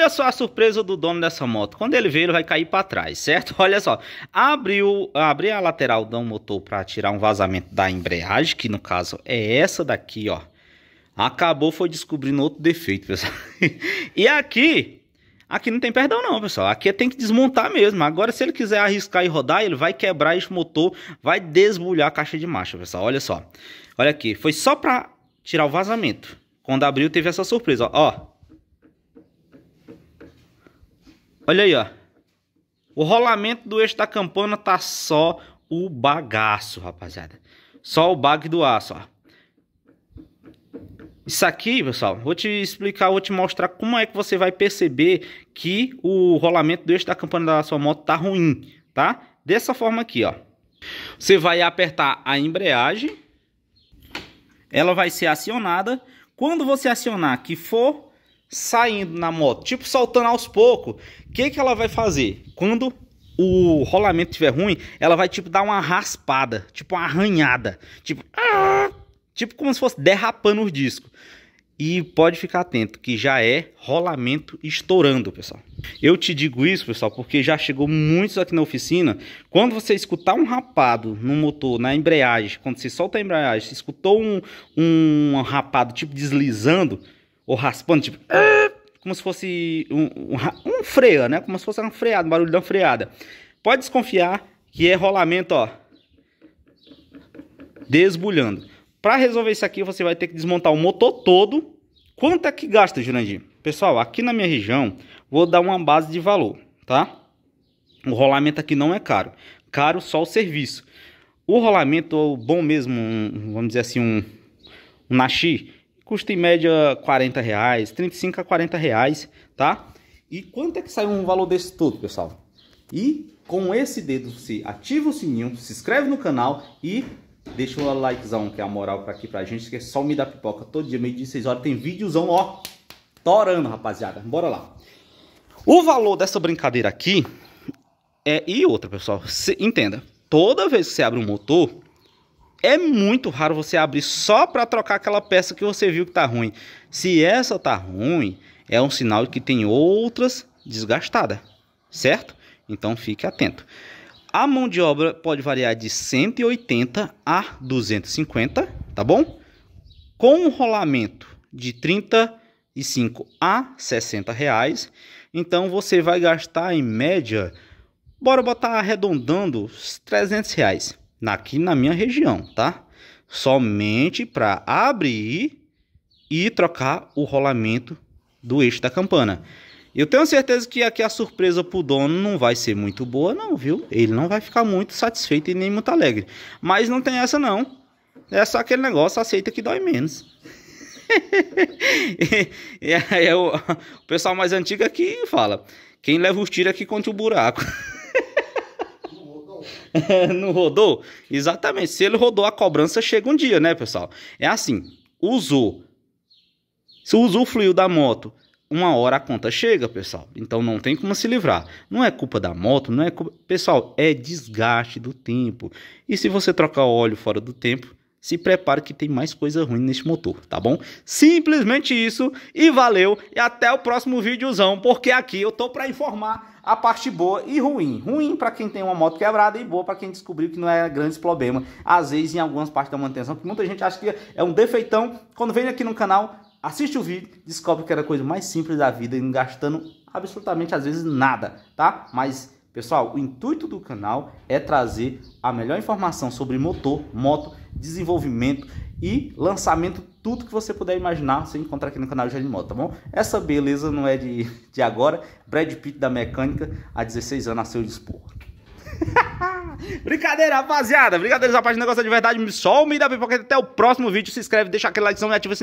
olha só a surpresa do dono dessa moto. Quando ele veio, ele vai cair para trás, certo? Olha só. Abriu, abriu a lateral do motor para tirar um vazamento da embreagem, que no caso é essa daqui, ó. Acabou foi descobrindo outro defeito, pessoal. e aqui, aqui não tem perdão não, pessoal. Aqui tem que desmontar mesmo. Agora se ele quiser arriscar e rodar, ele vai quebrar esse motor, vai desbulhar a caixa de marcha, pessoal. Olha só. Olha aqui, foi só para tirar o vazamento. Quando abriu teve essa surpresa, ó. ó Olha aí, ó. O rolamento do eixo da campana tá só o bagaço, rapaziada. Só o bag do aço, ó. Isso aqui, pessoal, vou te explicar, vou te mostrar como é que você vai perceber que o rolamento do eixo da campana da sua moto tá ruim, tá? Dessa forma aqui, ó. Você vai apertar a embreagem. Ela vai ser acionada. Quando você acionar que for saindo na moto, tipo soltando aos poucos, o que, que ela vai fazer? Quando o rolamento estiver ruim, ela vai tipo dar uma raspada, tipo uma arranhada, tipo, ah, tipo como se fosse derrapando os discos. E pode ficar atento que já é rolamento estourando, pessoal. Eu te digo isso, pessoal, porque já chegou muitos aqui na oficina. Quando você escutar um rapado no motor, na embreagem, quando você solta a embreagem, você escutou um, um rapado tipo deslizando, ou raspando, tipo, ah, como se fosse um, um, um freio, né? Como se fosse uma freada, um barulho de uma freada. Pode desconfiar que é rolamento, ó, desbulhando. Para resolver isso aqui, você vai ter que desmontar o motor todo. Quanto é que gasta, Jurandir? Pessoal, aqui na minha região, vou dar uma base de valor, tá? O rolamento aqui não é caro. Caro só o serviço. O rolamento, bom mesmo, um, vamos dizer assim, um, um nashi, Custa em média 40 reais, 35 a 40 reais, tá? E quanto é que sai um valor desse tudo, pessoal? E com esse dedo se ativa o sininho, se inscreve no canal e deixa o likezão, que é a moral pra aqui pra gente, que é só me dar pipoca todo dia, meio dia, 6 horas, tem vídeozão, ó, torando, rapaziada. Bora lá. O valor dessa brincadeira aqui é... E outra, pessoal, entenda. Toda vez que você abre um motor, é muito raro você abrir só para trocar aquela peça que você viu que tá ruim. Se essa tá ruim, é um sinal de que tem outras desgastadas, certo? Então fique atento. A mão de obra pode variar de 180 a 250, tá bom? Com um rolamento de 35 a 60 reais, então você vai gastar em média, bora botar arredondando, 300 reais aqui na minha região, tá? Somente para abrir e trocar o rolamento do eixo da campana. Eu tenho certeza que aqui a surpresa para o dono não vai ser muito boa não, viu? Ele não vai ficar muito satisfeito e nem muito alegre. Mas não tem essa não. É só aquele negócio, aceita que dói menos. e, aí o, pessoal mais antigo aqui fala, quem leva os tiros aqui contra o buraco. não rodou? Exatamente. Se ele rodou, a cobrança chega um dia, né, pessoal? É assim: usou. Se usou o fluido da moto, uma hora a conta chega, pessoal. Então não tem como se livrar. Não é culpa da moto, não é culpa. Pessoal, é desgaste do tempo. E se você trocar o óleo fora do tempo, se prepare que tem mais coisa ruim nesse motor, tá bom? Simplesmente isso e valeu e até o próximo vídeozão, porque aqui eu tô para informar a parte boa e ruim. Ruim para quem tem uma moto quebrada e boa para quem descobriu que não é grande problema, às vezes em algumas partes da manutenção, que muita gente acha que é um defeitão. Quando vem aqui no canal, assiste o vídeo, descobre que era a coisa mais simples da vida, e não gastando absolutamente às vezes nada, tá? Mas Pessoal, o intuito do canal é trazer a melhor informação sobre motor, moto, desenvolvimento e lançamento, tudo que você puder imaginar, você encontra aqui no canal Jardim Moto, tá bom? Essa beleza não é de, de agora. Brad Pitt da mecânica, há 16 anos, nasceu de esporro. Brincadeira, rapaziada. Brincadeira, à parte do negócio é de verdade. Só o Me da Pipoca. Até o próximo vídeo. Se inscreve, deixa aquele like, e ativa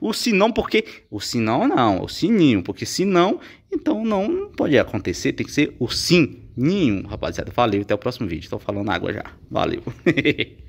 o O sinão, porque... O sinão não, o sininho. Porque se não, então não, não pode acontecer. Tem que ser o sim nenhum, rapaziada. Valeu, até o próximo vídeo. Tô falando água já. Valeu.